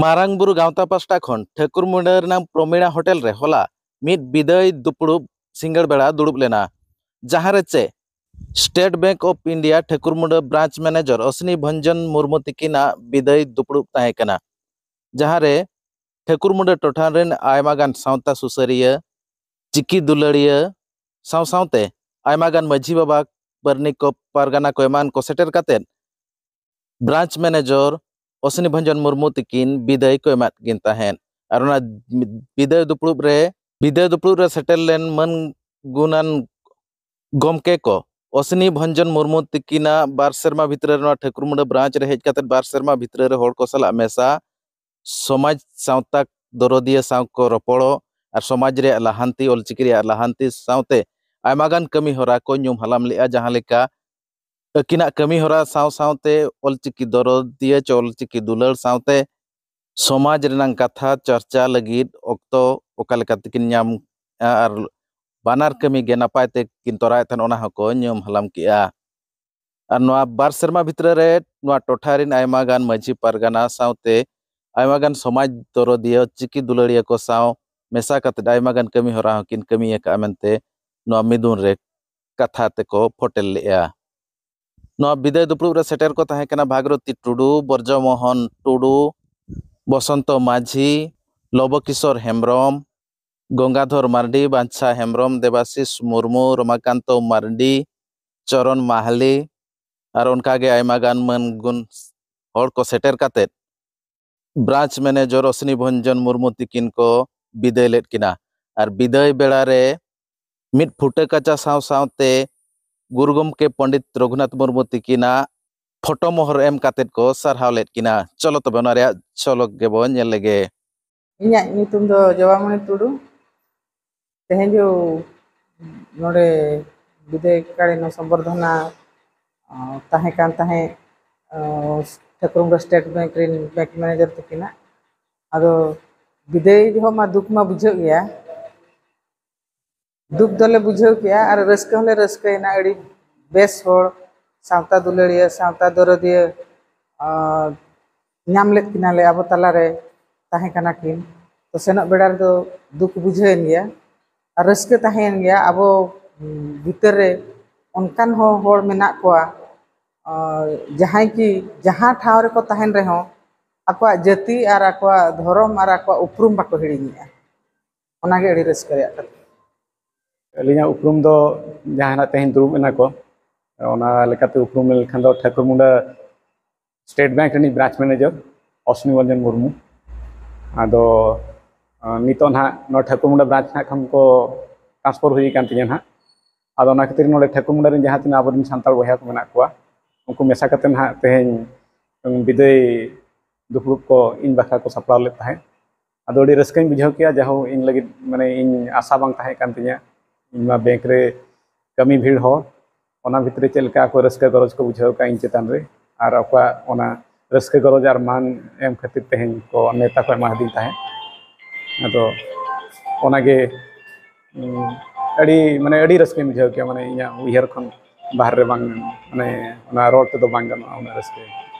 ᱢᱟᱨᱟᱝᱵᱩᱨᱩ ᱜᱟᱶᱛᱟ ᱯᱟᱥᱴᱟ ᱠᱷᱚᱱ ᱴᱷᱟᱹᱠᱩᱨᱢᱩᱰᱟᱹ ᱨᱮᱱᱟᱜ ᱯᱨᱚᱢᱤᱲᱟ ᱦᱳᱴᱮᱞ होला ᱦᱚᱞᱟ ᱢᱤᱫ ᱵᱤᱫᱟᱹᱭ सिंगड़ बेड़ा ᱵᱮᱲᱟ लेना ᱞᱮᱱᱟ ᱡᱟᱦᱟᱸ State Bank of India Thakurmunda branch manager Ashwini Bhanjan Murmu तकिन विदाई दुपड़ूब तहकना जहां ठाकुरमुंडा टोठा रेन आयमागान सावता सुसरिया चिकी दुलड़िया साव सावते आयमागान माझी बाबा बर्नी को पारगाना को एमान सेटर काते ब्रांच मैनेजर ओसनि भंजन मुरमु तक विदय को विदय दुपुब रे विदय दुपुब रे सेटल लेन मन गुणान गमके को ओसनि भंजन मुरमू तकिना बार सेरमा भितर मुंडा ब्रांच रे हेज कातर बार सेमा भितर रे को सला मेसा समाज सावता दरदिया साव को रपोड़ो आर समाज रे लाहांती ओलचिकरी लाहांती सावते कमी होरा को नुम हलाम लिया जहां लेका ᱟᱹᱠᱤᱱᱟᱜ ᱠᱟᱹᱢᱤ ᱦᱚᱨᱟ ᱥᱟᱶ ᱥᱟᱶᱛᱮ ᱚᱞᱪᱤᱠᱤ ᱫᱚᱨᱚᱫ ᱫᱤᱭᱮ ᱪᱮ ᱚᱞᱪᱤᱠᱤ ᱫᱩᱞᱟᱹᱲ ᱥᱟᱶᱛᱮ ᱥᱚᱢᱟᱡᱽ ᱨᱮᱱᱟᱜ ᱠᱟᱛᱷᱟ ᱪᱟᱨᱪᱟ ᱞᱟᱹᱜᱤᱫ ᱚᱠᱛᱚ ᱚᱠᱟ ᱞᱮᱠᱟ ᱛᱮᱠᱤᱱ ᱧᱟᱢ ᱟᱨ ᱵᱟᱱᱟᱨ ᱠᱟᱹᱢᱤ ᱜᱮ ᱱᱟᱯᱟᱭ ᱛᱮᱠᱤᱱ ᱛᱚᱨᱟᱭᱮᱫ ᱛᱟᱦᱮᱱ ᱚᱱᱟ ᱦᱚᱸᱠᱚ ᱧᱩᱢ ᱦᱟᱞᱟᱢ ᱠᱮᱜᱼᱟ ᱟᱨ ᱱᱚᱣᱟ ᱵᱟᱨ ᱥᱮᱨᱢᱟ ᱵᱷᱤᱛᱨᱤ ᱨᱮ ᱱᱚᱣᱟ ᱴᱚᱴᱷᱟ ᱨᱮᱱ ᱟᱭᱢᱟ ᱜᱟᱱ ᱢᱟᱺᱡᱷᱤ ᱯᱟᱨᱜᱟᱱᱟ ᱥᱟᱶᱛᱮ ᱟᱭᱢᱟ ᱜᱟᱱ ᱥᱚᱢᱟᱡᱽ ᱫᱚᱨᱚᱫᱤᱭᱟᱹ ᱪᱤᱠᱤ ᱫᱩᱞᱟᱹᱲᱤᱭᱟᱹ ᱠᱚ ᱥᱟᱶ ᱢᱮᱥᱟ ᱠᱟᱛᱮᱫ ᱟᱭᱢᱟ ᱜᱟᱱ ᱠᱟᱹᱢᱤ ᱦᱚᱨᱟ ᱦᱚᱸᱠᱤᱱ ᱠᱟᱹᱢᱤ ᱟᱠᱟᱜᱼᱟ ᱢᱮᱱᱛᱮ ᱱᱚᱣᱟ ᱢᱤᱫᱩᱱ ᱨᱮ ᱠᱟᱛᱷᱟ ᱛᱮᱠᱚ ᱯᱷᱳᱴᱮᱞ ᱞᱮᱜᱼᱟ ᱱᱚᱣᱟ ᱵᱤᱫᱟᱹᱭ ᱫᱩᱯᱲᱩᱵ ᱨᱮ ᱥᱮᱴᱮᱨ ᱠᱚ ᱛᱟᱦᱮᱸ ᱠᱟᱱᱟ ᱵᱷᱟᱜᱨᱚᱛᱤ ᱴᱩᱰᱩ ᱵᱚᱨᱡᱚᱢᱳᱦᱚᱱ ᱴᱩᱰᱩ ᱵᱚᱥᱚᱱᱛᱚ ᱢᱟᱹᱡᱷᱤ ᱞᱚᱵᱚᱠᱤᱥᱚᱨ ᱦᱮᱢᱵᱨᱚᱢ গঙ্গাধর মার্ডি বাঞ্ছা হেমব্রম দেবাশিস মুর্মু রমাকান্ত মার্ডি চরণ মাহালি আর অনকাগে আইমা গান মান গুণ হর কো সেটের কাতে ব্রাঞ্চ ম্যানেজার অশ্নি ভঞ্জন মুর্মু তিকিন কো বিদায় লেট কিনা আর বিদায় বেড়ারে মিট ফুটে কাঁচা সাঁও সাঁওতে गुरु गमके पंडित रघुनाथ मुरमु तीना फटो महर एम कातेद को सारहाव लेट किना चलो तबे तो नारिया चलो गेबो नेल लगे इया जो नोडे बिदे काडे संवर्धना ताहे कान ठाकुर स्टेट बैंक रिन बैंक मैनेजर तकिना अदो बिदे दुख मा बुझो गया दुख दल बुझाव किया और रस्क हले रस्क अड़ी बेस सावता दुलड़िया सावता दरदिया नाम किनाले अब तला रे ताहे कना तो सेनो बेड़ तो दुख बुझेन गया और रस्क गया अब भीतर रे उनकन हो जहां की जहां ठाव को ताहेन रे हो अकवा और अकवा और अकवा उपरुम बाको हिड़िंगा अड़ी रस्क रे अलिया उपरूम तो जहाँ तेहन दुरूब में उपरूम लेखान Thakurmunda State Bank branch manager Ashwini Ranjan Murmu अद नित ठाकुर मुंडा ब्रांच ना खान को ट्रांसफर होती है ना अब खातिर ना ठाकुर मुंडा जहाँ तीन अब सानता बहुत को मेरा को उनको मशा करते ना तेहन विदय दुपुरब को इन बाखा को सपड़ा अब रसक बुझे जहाँ इन लगे मैंने आशा बांग तीन बैंक रे कमी भीड़ हो ओना भितरे चलका को रस्क गरज को बुझाव का इंचतान रे आर अपा ओना गरज आर मान एम खातिर तहे को नेता को मा दिन तो ओना अड़ी माने अड़ी रस्क में बुझाव के माने इया उहर खन बाहर रे बांग माने ओना रोड तो बांग ओना रस्क